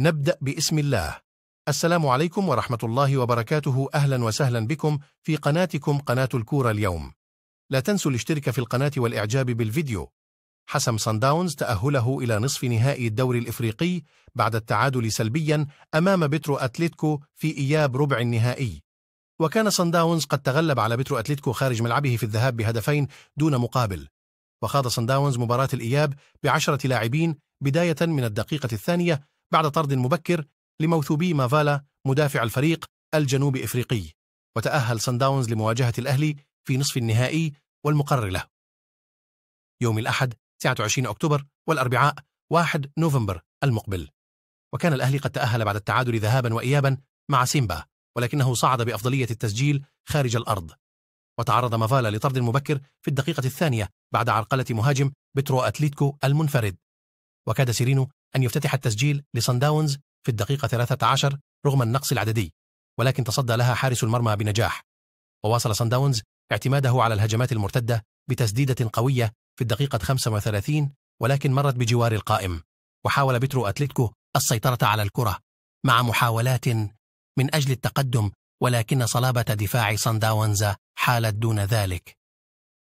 نبدأ باسم الله السلام عليكم ورحمة الله وبركاته أهلا وسهلا بكم في قناتكم قناة الكورة اليوم لا تنسوا الاشتراك في القناة والإعجاب بالفيديو حسم صنداونز تأهله إلى نصف نهائي الدوري الإفريقي بعد التعادل سلبيا أمام بترو أتلتيكو في إياب ربع النهائي وكان صنداونز قد تغلب على بترو أتلتيكو خارج ملعبه في الذهاب بهدفين دون مقابل وخاض صنداونز مباراة الإياب بعشرة لاعبين بداية من الدقيقة الثانية بعد طرد مبكر لموثوبي مافالا مدافع الفريق الجنوب إفريقي وتأهل سانداونز داونز لمواجهة الأهلي في نصف النهائي والمقرر له يوم الأحد 29 أكتوبر والأربعاء 1 نوفمبر المقبل وكان الأهلي قد تأهل بعد التعادل ذهابا وإيابا مع سيمبا ولكنه صعد بأفضلية التسجيل خارج الأرض وتعرض مافالا لطرد مبكر في الدقيقة الثانية بعد عرقلة مهاجم بترو أتليتكو المنفرد وكاد سيرينو أن يفتتح التسجيل لصن داونز في الدقيقة 13 رغم النقص العددي ولكن تصدى لها حارس المرمى بنجاح وواصل صن داونز اعتماده على الهجمات المرتدة بتسديدة قوية في الدقيقة 35 ولكن مرت بجوار القائم وحاول بيترو أتلتيكو السيطرة على الكرة مع محاولات من أجل التقدم ولكن صلابة دفاع صن داونز حالت دون ذلك